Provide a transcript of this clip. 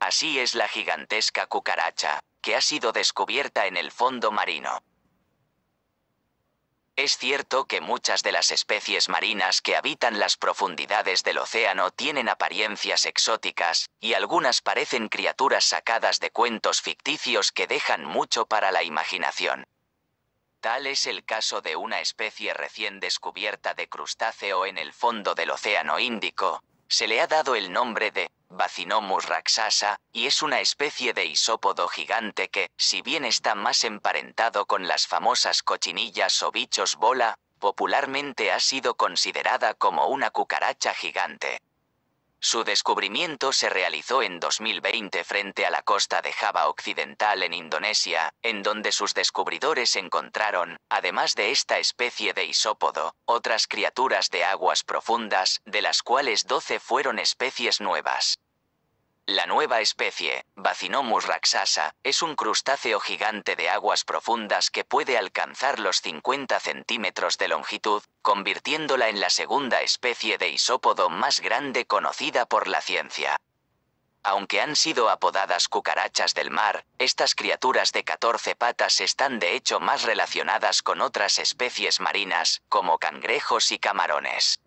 Así es la gigantesca cucaracha, que ha sido descubierta en el fondo marino. Es cierto que muchas de las especies marinas que habitan las profundidades del océano tienen apariencias exóticas, y algunas parecen criaturas sacadas de cuentos ficticios que dejan mucho para la imaginación. Tal es el caso de una especie recién descubierta de crustáceo en el fondo del Océano Índico. Se le ha dado el nombre de Bacinomus raxasa, y es una especie de isópodo gigante que, si bien está más emparentado con las famosas cochinillas o bichos bola, popularmente ha sido considerada como una cucaracha gigante. Su descubrimiento se realizó en 2020 frente a la costa de Java Occidental en Indonesia, en donde sus descubridores encontraron, además de esta especie de isópodo, otras criaturas de aguas profundas, de las cuales 12 fueron especies nuevas. La nueva especie, Bacinomus raxasa, es un crustáceo gigante de aguas profundas que puede alcanzar los 50 centímetros de longitud, convirtiéndola en la segunda especie de isópodo más grande conocida por la ciencia. Aunque han sido apodadas cucarachas del mar, estas criaturas de 14 patas están de hecho más relacionadas con otras especies marinas, como cangrejos y camarones.